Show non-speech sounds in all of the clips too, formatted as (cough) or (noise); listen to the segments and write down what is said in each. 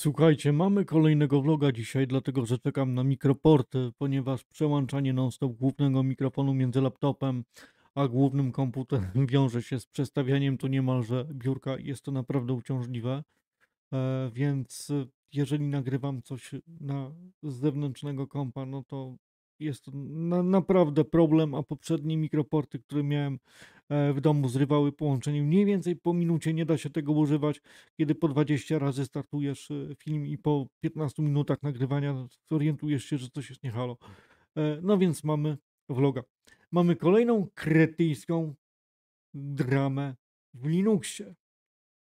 Słuchajcie, mamy kolejnego vloga dzisiaj, dlatego że czekam na mikroport, ponieważ przełączanie non-stop głównego mikrofonu między laptopem a głównym komputerem (laughs) wiąże się z przestawianiem tu niemalże biurka. Jest to naprawdę uciążliwe, e, więc e, jeżeli nagrywam coś na z zewnętrznego kompa, no to jest to na, naprawdę problem, a poprzednie mikroporty, które miałem E, w domu zrywały połączenie. Mniej więcej po minucie nie da się tego używać, kiedy po 20 razy startujesz e, film i po 15 minutach nagrywania orientujesz się, że coś jest nie halo. E, no więc mamy vloga. Mamy kolejną kretyjską dramę w Linuxie.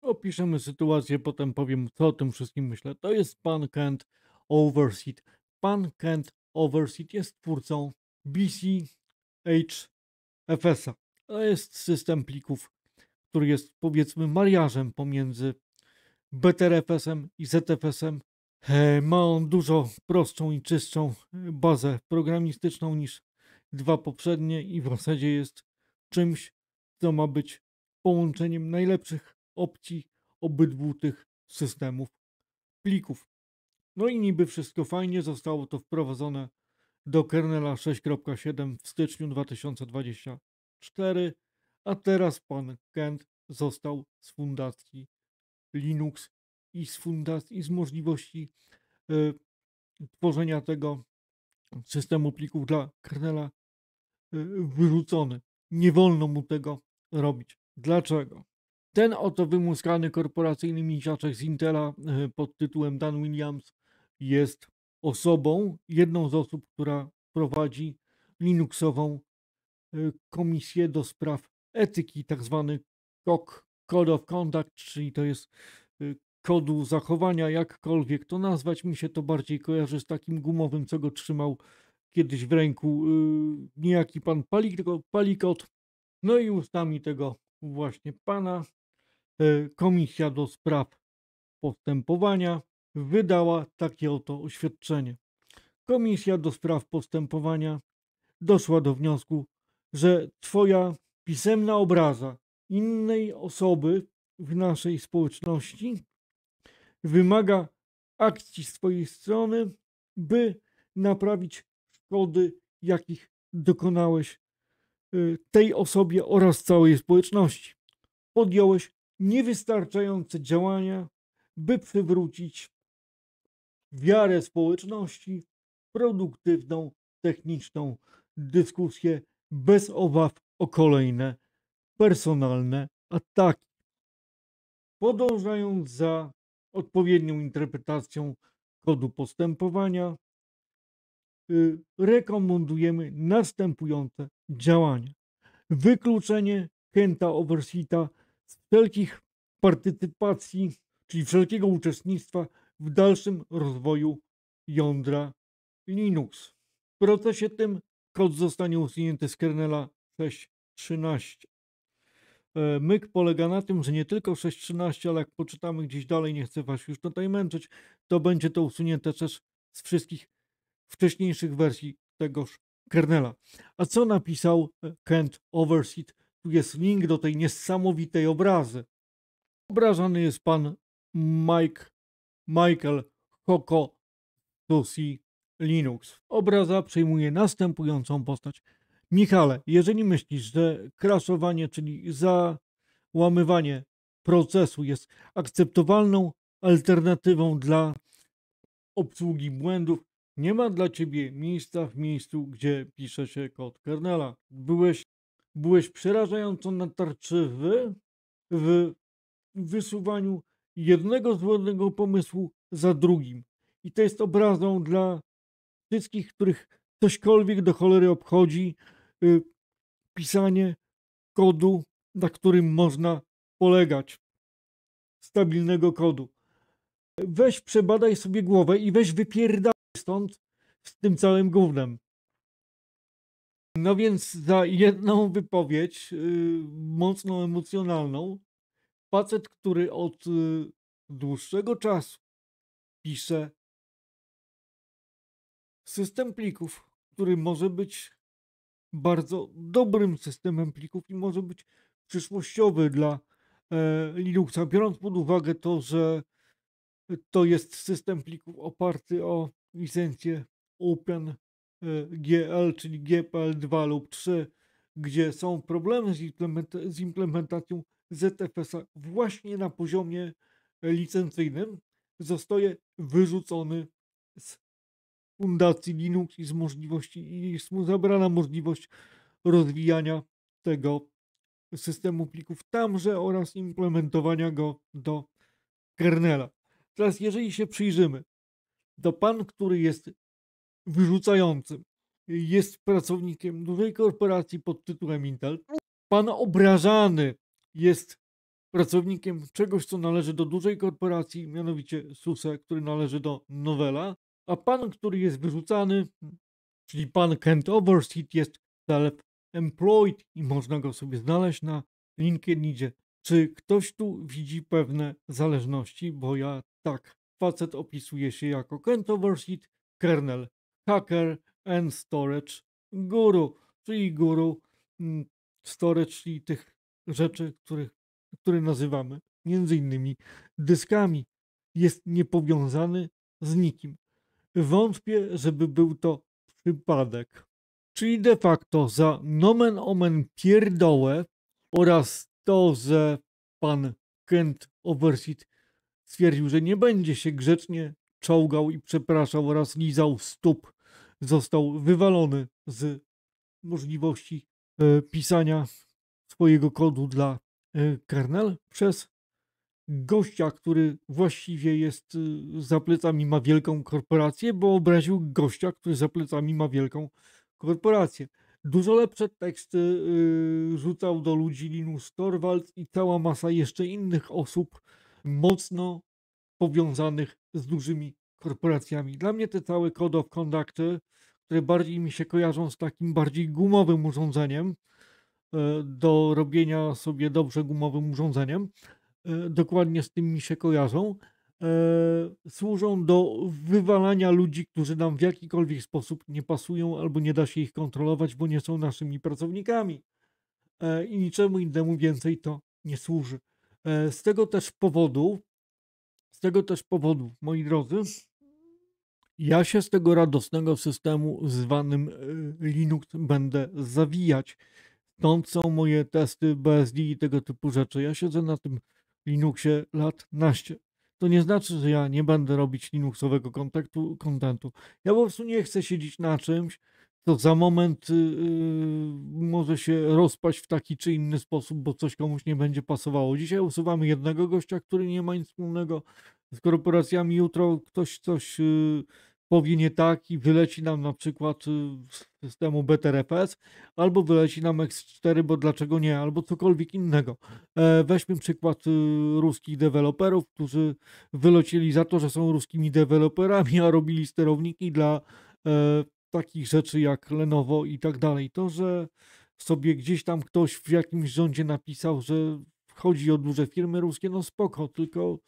Opiszemy sytuację, potem powiem, co o tym wszystkim myślę. To jest pan Kent Overseed. Pan Kent Overseed jest twórcą BCHFS-a. To jest system plików, który jest powiedzmy mariażem pomiędzy BTRFS-em i ZFS-em. E, ma on dużo prostszą i czystszą e, bazę programistyczną niż dwa poprzednie i w zasadzie jest czymś, co ma być połączeniem najlepszych opcji obydwu tych systemów plików. No i niby wszystko fajnie, zostało to wprowadzone do kernela 6.7 w styczniu 2020 4, a teraz pan Kent został z fundacji Linux i z fundacji, z możliwości y, tworzenia tego systemu plików dla kernela y, wyrzucony. Nie wolno mu tego robić. Dlaczego? Ten oto wymuskany korporacyjny misiaczek z Intela e, pod tytułem Dan Williams jest osobą, jedną z osób, która prowadzi Linuxową komisję do spraw etyki, tak zwany COC, Code of Conduct, czyli to jest y, kodu zachowania, jakkolwiek to nazwać, mi się to bardziej kojarzy z takim gumowym, co go trzymał kiedyś w ręku y, niejaki pan Palik, tylko Palikot. No i ustami tego właśnie pana y, komisja do spraw postępowania wydała takie oto oświadczenie. Komisja do spraw postępowania doszła do wniosku, że Twoja pisemna obraza innej osoby w naszej społeczności wymaga akcji z Twojej strony, by naprawić szkody, jakich dokonałeś y, tej osobie oraz całej społeczności. Podjąłeś niewystarczające działania, by przywrócić wiarę społeczności, produktywną, techniczną dyskusję bez obaw o kolejne personalne ataki. Podążając za odpowiednią interpretacją kodu postępowania, y, rekomendujemy następujące działania. Wykluczenie chęta oversita z wszelkich partycypacji, czyli wszelkiego uczestnictwa w dalszym rozwoju jądra Linux. W procesie tym Kod zostanie usunięty z kernela 6.13. E, myk polega na tym, że nie tylko 6.13, ale jak poczytamy gdzieś dalej, nie chcę Was już tutaj męczyć, to będzie to usunięte też z wszystkich wcześniejszych wersji tegoż kernela. A co napisał e, Kent Overseed? Tu jest link do tej niesamowitej obrazy. Obrażany jest pan Mike, Michael Hoko Susi Linux. Obraza przyjmuje następującą postać. Michale, jeżeli myślisz, że krasowanie, czyli załamywanie procesu jest akceptowalną alternatywą dla obsługi błędów, nie ma dla ciebie miejsca w miejscu, gdzie pisze się kod kernela. Byłeś, byłeś przerażająco natarczywy w wysuwaniu jednego złodnego pomysłu za drugim. I to jest obrazą dla wszystkich, których cośkolwiek do cholery obchodzi y, pisanie kodu, na którym można polegać. Stabilnego kodu. Weź przebadaj sobie głowę i weź wypierdaj stąd z tym całym gównem. No więc za jedną wypowiedź, y, mocno emocjonalną, facet, który od y, dłuższego czasu pisze system plików, który może być bardzo dobrym systemem plików i może być przyszłościowy dla e, Linuxa, biorąc pod uwagę to, że to jest system plików oparty o licencję OpenGL, e, czyli GPL 2 lub 3, gdzie są problemy z, z implementacją ZFS-a właśnie na poziomie licencyjnym, zostaje wyrzucony z fundacji Linux i z możliwości, jest mu zabrana możliwość rozwijania tego systemu plików tamże oraz implementowania go do kernela. Teraz, jeżeli się przyjrzymy, to pan, który jest wyrzucającym, jest pracownikiem dużej korporacji pod tytułem Intel. Pan obrażany jest pracownikiem czegoś, co należy do dużej korporacji, mianowicie SUSE, który należy do Novela a pan, który jest wyrzucany, czyli pan Kent Overseed jest self-employed i można go sobie znaleźć na LinkedInie. Czy ktoś tu widzi pewne zależności? Bo ja tak, facet opisuje się jako Kent Overseed, kernel, hacker and storage guru, czyli guru mm, storage, czyli tych rzeczy, których, które nazywamy między innymi dyskami. Jest niepowiązany z nikim. Wątpię, żeby był to przypadek. Czyli de facto za nomen omen pierdołę oraz to, że pan Kent Overseed stwierdził, że nie będzie się grzecznie czołgał i przepraszał oraz lizał stóp, został wywalony z możliwości e, pisania swojego kodu dla e, Kernel przez gościa, który właściwie jest y, za plecami ma wielką korporację, bo obraził gościa, który za plecami ma wielką korporację. Dużo lepsze teksty y, rzucał do ludzi Linus Torvalds i cała masa jeszcze innych osób mocno powiązanych z dużymi korporacjami. Dla mnie te całe Code of Conduct, y, które bardziej mi się kojarzą z takim bardziej gumowym urządzeniem, do robienia sobie dobrze gumowym urządzeniem, E, dokładnie z tym mi się kojarzą, e, służą do wywalania ludzi, którzy nam w jakikolwiek sposób nie pasują albo nie da się ich kontrolować, bo nie są naszymi pracownikami. E, I niczemu innemu więcej to nie służy. Z tego też powodu, z tego też powodu, moi drodzy, ja się z tego radosnego systemu zwanym Linux będę zawijać. Stąd są moje testy BSD i tego typu rzeczy. Ja siedzę na tym Linuxie lat naście. To nie znaczy, że ja nie będę robić Linuxowego kontaktu, kontentu. Ja po prostu nie chcę siedzieć na czymś, co za moment yy, może się rozpaść w taki czy inny sposób, bo coś komuś nie będzie pasowało. Dzisiaj usuwamy jednego gościa, który nie ma nic wspólnego z korporacjami, jutro ktoś coś. Yy, powie nie tak i wyleci nam na przykład z y, systemu BTRFS, albo wyleci nam X4, bo dlaczego nie, albo cokolwiek innego. E, weźmy przykład y, ruskich deweloperów, którzy wylecieli za to, że są ruskimi deweloperami, a robili sterowniki dla e, takich rzeczy jak Lenovo i tak dalej. To, że sobie gdzieś tam ktoś w jakimś rządzie napisał, że chodzi o duże firmy ruskie, no spoko, tylko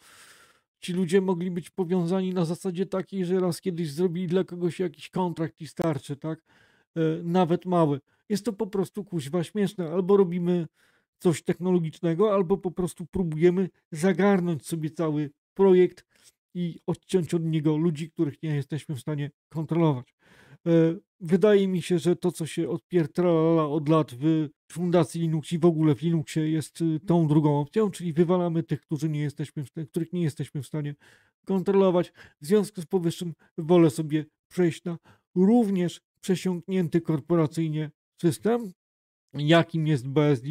ci ludzie mogli być powiązani na zasadzie takiej, że raz kiedyś zrobili dla kogoś jakiś kontrakt i starczy, tak? E, nawet mały. Jest to po prostu kuźwa śmieszne. Albo robimy coś technologicznego, albo po prostu próbujemy zagarnąć sobie cały projekt i odciąć od niego ludzi, których nie jesteśmy w stanie kontrolować. E, wydaje mi się, że to, co się odpiertrala od lat w Fundacji Linux i w ogóle w Linuxie jest y, tą drugą opcją, czyli wywalamy tych, którzy nie jesteśmy, których nie jesteśmy w stanie kontrolować. W związku z powyższym wolę sobie przejść na również przesiąknięty korporacyjnie system, jakim jest BSD.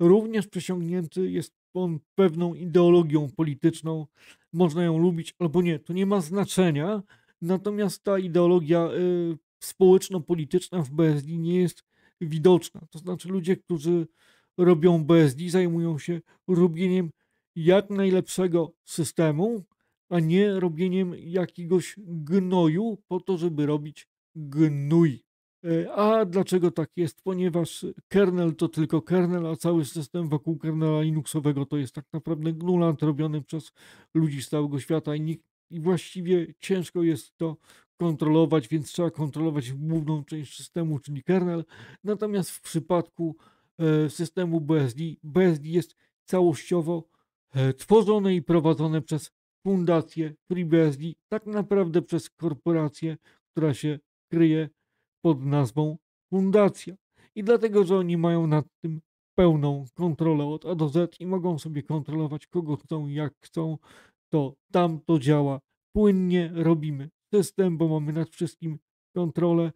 Również przesiągnięty jest on pewną ideologią polityczną. Można ją lubić albo nie, to nie ma znaczenia. Natomiast ta ideologia y, społeczno-polityczna w BSD nie jest widoczna. To znaczy ludzie, którzy robią BSD, zajmują się robieniem jak najlepszego systemu, a nie robieniem jakiegoś gnoju po to, żeby robić gnój. E, a dlaczego tak jest? Ponieważ kernel to tylko kernel, a cały system wokół kernela Linuxowego to jest tak naprawdę gnulant robiony przez ludzi z całego świata i, nikt, i właściwie ciężko jest to kontrolować, więc trzeba kontrolować główną część systemu, czyli kernel. Natomiast w przypadku e, systemu BSD, BSD jest całościowo e, tworzone i prowadzone przez fundację FreeBSD, tak naprawdę przez korporację, która się kryje pod nazwą fundacja. I dlatego, że oni mają nad tym pełną kontrolę od A do Z i mogą sobie kontrolować kogo chcą, jak chcą, to tam to działa płynnie robimy system, bo mamy nad wszystkim kontrolę,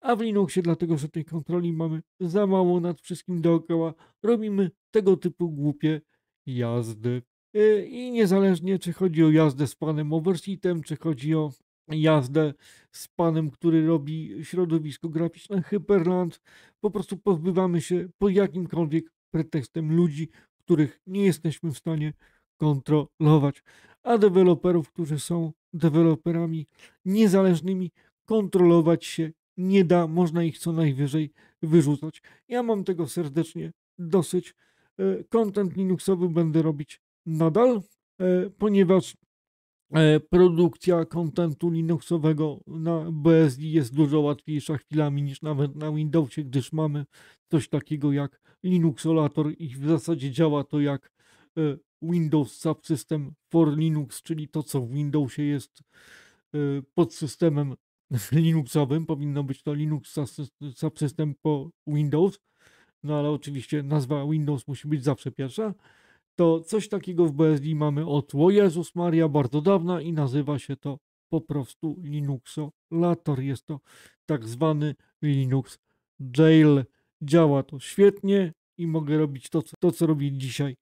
a w Linuxie dlatego, że tej kontroli mamy za mało nad wszystkim dookoła, robimy tego typu głupie jazdy. Y, I niezależnie, czy chodzi o jazdę z panem overseatem, czy chodzi o jazdę z panem, który robi środowisko graficzne Hyperland, po prostu pozbywamy się pod jakimkolwiek pretekstem ludzi, których nie jesteśmy w stanie kontrolować, a deweloperów, którzy są deweloperami niezależnymi kontrolować się nie da, można ich co najwyżej wyrzucać. Ja mam tego serdecznie dosyć. E, content Linuxowy będę robić nadal, e, ponieważ e, produkcja kontentu Linuxowego na BSD jest dużo łatwiejsza chwilami niż nawet na Windowsie, gdyż mamy coś takiego jak Linuxolator i w zasadzie działa to jak E, Windows Subsystem for Linux, czyli to, co w Windowsie jest e, podsystemem (laughs) Linuxowym. Powinno być to Linux Subsystem po Windows, no ale oczywiście nazwa Windows musi być zawsze pierwsza. To coś takiego w BSD mamy od o Jezus Maria bardzo dawna i nazywa się to po prostu Linuxolator. Jest to tak zwany Linux Jail. Działa to świetnie i mogę robić to, to co robić dzisiaj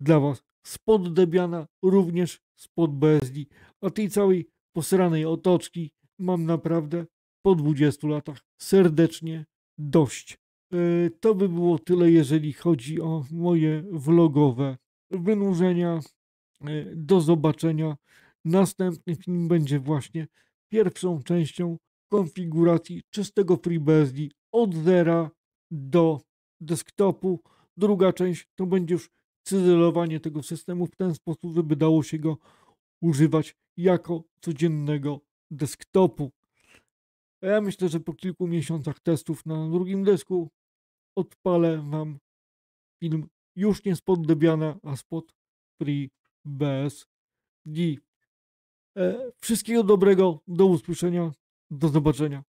dla Was spod Debiana, również spod Bezli, a tej całej posranej otoczki mam naprawdę po 20 latach serdecznie dość. E, to by było tyle, jeżeli chodzi o moje vlogowe wynurzenia. E, do zobaczenia. Następny film będzie właśnie pierwszą częścią konfiguracji czystego FreeBSD od zera do desktopu. Druga część to będzie już cyzelowanie tego systemu w ten sposób, żeby dało się go używać jako codziennego desktopu. A ja myślę, że po kilku miesiącach testów na drugim desku odpalę Wam film już nie spod Debiana, a spod FreeBSD. E, wszystkiego dobrego, do usłyszenia, do zobaczenia.